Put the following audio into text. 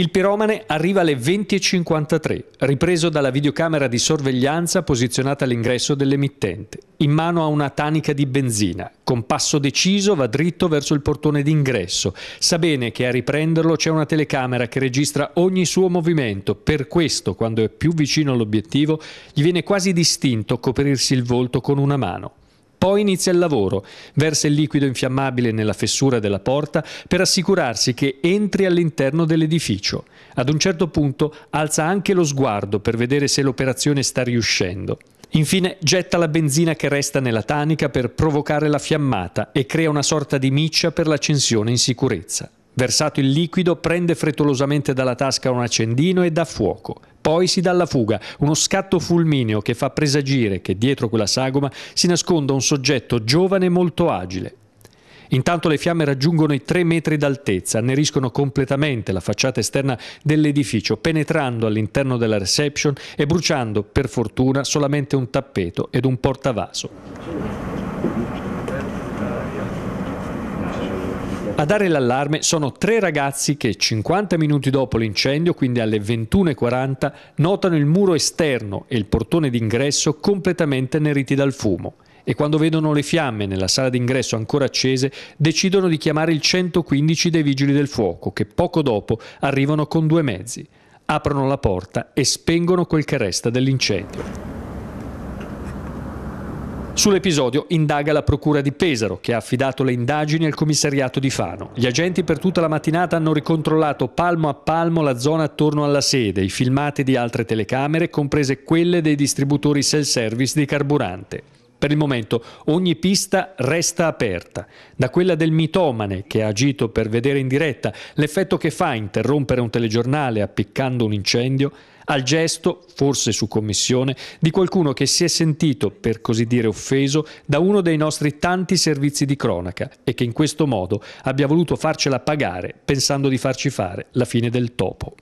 Il piromane arriva alle 20.53, ripreso dalla videocamera di sorveglianza posizionata all'ingresso dell'emittente. In mano ha una tanica di benzina. Con passo deciso va dritto verso il portone d'ingresso. Sa bene che a riprenderlo c'è una telecamera che registra ogni suo movimento. Per questo, quando è più vicino all'obiettivo, gli viene quasi distinto coprirsi il volto con una mano. Poi inizia il lavoro, versa il liquido infiammabile nella fessura della porta per assicurarsi che entri all'interno dell'edificio. Ad un certo punto alza anche lo sguardo per vedere se l'operazione sta riuscendo. Infine getta la benzina che resta nella tanica per provocare la fiammata e crea una sorta di miccia per l'accensione in sicurezza. Versato il liquido, prende frettolosamente dalla tasca un accendino e dà fuoco. Poi si dà alla fuga, uno scatto fulmineo che fa presagire che dietro quella sagoma si nasconda un soggetto giovane e molto agile. Intanto le fiamme raggiungono i 3 metri d'altezza, anneriscono completamente la facciata esterna dell'edificio, penetrando all'interno della reception e bruciando, per fortuna, solamente un tappeto ed un portavaso. A dare l'allarme sono tre ragazzi che 50 minuti dopo l'incendio, quindi alle 21.40, notano il muro esterno e il portone d'ingresso completamente neriti dal fumo e quando vedono le fiamme nella sala d'ingresso ancora accese decidono di chiamare il 115 dei vigili del fuoco che poco dopo arrivano con due mezzi, aprono la porta e spengono quel che resta dell'incendio. Sull'episodio indaga la Procura di Pesaro, che ha affidato le indagini al commissariato di Fano. Gli agenti per tutta la mattinata hanno ricontrollato palmo a palmo la zona attorno alla sede, i filmati di altre telecamere, comprese quelle dei distributori self-service di carburante. Per il momento ogni pista resta aperta, da quella del mitomane che ha agito per vedere in diretta l'effetto che fa interrompere un telegiornale appiccando un incendio, al gesto, forse su commissione, di qualcuno che si è sentito, per così dire, offeso da uno dei nostri tanti servizi di cronaca e che in questo modo abbia voluto farcela pagare pensando di farci fare la fine del topo.